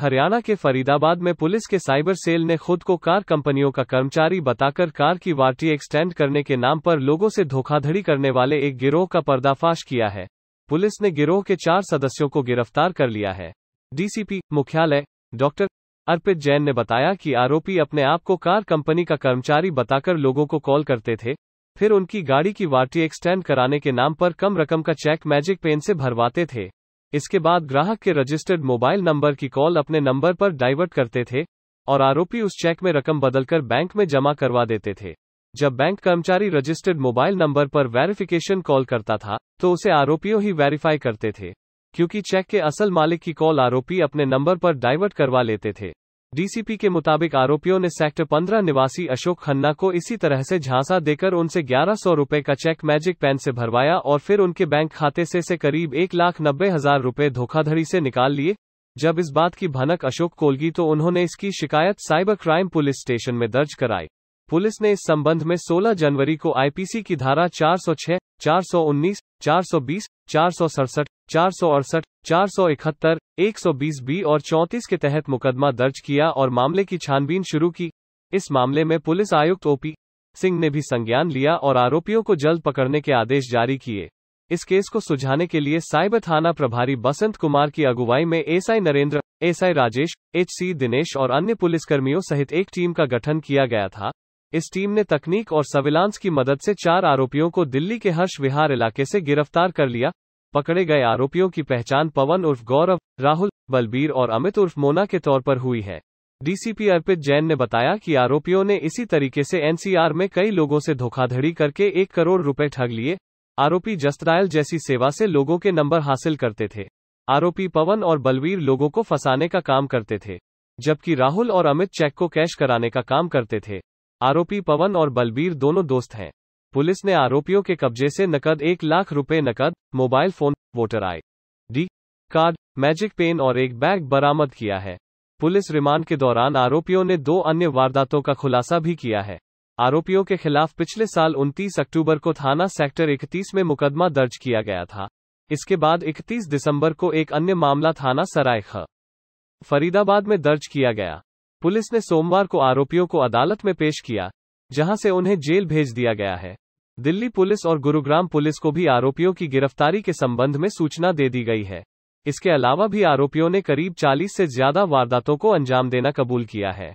हरियाणा के फरीदाबाद में पुलिस के साइबर सेल ने खुद को कार कंपनियों का कर्मचारी बताकर कार की वारटी एक्सटेंड करने के नाम पर लोगों से धोखाधड़ी करने वाले एक गिरोह का पर्दाफाश किया है पुलिस ने गिरोह के चार सदस्यों को गिरफ्तार कर लिया है डीसीपी मुख्यालय डॉक्टर अर्पित जैन ने बताया कि आरोपी अपने आप को कार कंपनी का कर्मचारी बताकर लोगों को कॉल करते थे फिर उनकी गाड़ी की वारटी एक्सटेंड कराने के नाम पर कम रकम का चेक मैजिक पेन से भरवाते थे इसके बाद ग्राहक के रजिस्टर्ड मोबाइल नंबर की कॉल अपने नंबर पर डाइवर्ट करते थे और आरोपी उस चेक में रकम बदलकर बैंक में जमा करवा देते थे जब बैंक कर्मचारी रजिस्टर्ड मोबाइल नंबर पर वेरिफिकेशन कॉल करता था तो उसे आरोपियों ही वेरीफाई करते थे क्योंकि चेक के असल मालिक की कॉल आरोपी अपने नंबर पर डाइवर्ट करवा लेते थे डीसीपी के मुताबिक आरोपियों ने सेक्टर 15 निवासी अशोक खन्ना को इसी तरह से झांसा देकर उनसे ग्यारह सौ रूपये का चेक मैजिक पेन से भरवाया और फिर उनके बैंक खाते से से करीब एक लाख नब्बे हजार रूपए धोखाधड़ी से निकाल लिए जब इस बात की भनक अशोक कोलगी तो उन्होंने इसकी शिकायत साइबर क्राइम पुलिस स्टेशन में दर्ज कराई पुलिस ने इस संबंध में 16 जनवरी को आईपीसी की धारा 406, 419, 420, चार चार सौ अड़सठ चार सौ इकहत्तर एक सौ बीस बी और चौंतीस के तहत मुकदमा दर्ज किया और मामले की छानबीन शुरू की इस मामले में पुलिस आयुक्त ओपी सिंह ने भी संज्ञान लिया और आरोपियों को जल्द पकड़ने के आदेश जारी किए इस केस को सुझाने के लिए साइबर थाना प्रभारी बसंत कुमार की अगुवाई में SI Narendra SI Rajesh HC Dinesh और अन्य पुलिसकर्मियों सहित एक टीम का गठन किया गया था इस टीम ने तकनीक और सर्विलांस की मदद से चार आरोपियों को दिल्ली के हर्ष विहार इलाके से गिरफ्तार कर लिया पकड़े गए आरोपियों की पहचान पवन उर्फ गौरव राहुल बलबीर और अमित उर्फ मोना के तौर पर हुई है डीसीपी अर्पित जैन ने बताया कि आरोपियों ने इसी तरीके से एनसीआर में कई लोगों से धोखाधड़ी करके एक करोड़ रुपए ठग लिए आरोपी जस्तरायल जैसी सेवा से लोगों के नंबर हासिल करते थे आरोपी पवन और बलवीर लोगों को फंसाने का काम करते थे जबकि राहुल और अमित चेक को कैश कराने का काम करते थे आरोपी पवन और बलबीर दोनों दोस्त हैं पुलिस ने आरोपियों के कब्जे से नकद एक लाख रुपए नकद mobile phone voter ID card magic pen और एक बैग बरामद किया है पुलिस रिमांड के दौरान आरोपियों ने दो अन्य वारदातों का खुलासा भी किया है आरोपियों के खिलाफ पिछले साल 29 अक्टूबर को थाना सेक्टर 31 में मुकदमा दर्ज किया गया था इसके बाद 31 दिसंबर को एक अन्य मामला थाना सराय ख फरीदाबाद में दर्ज किया गया पुलिस ने सोमवार को आरोपियों को अदालत में पेश किया जहां से उन्हें जेल भेज दिया गया है दिल्ली पुलिस और गुरुग्राम पुलिस को भी आरोपियों की गिरफ्तारी के संबंध में सूचना दे दी गई है इसके अलावा भी आरोपियों ने करीब 40 से ज्यादा वारदातों को अंजाम देना कबूल किया है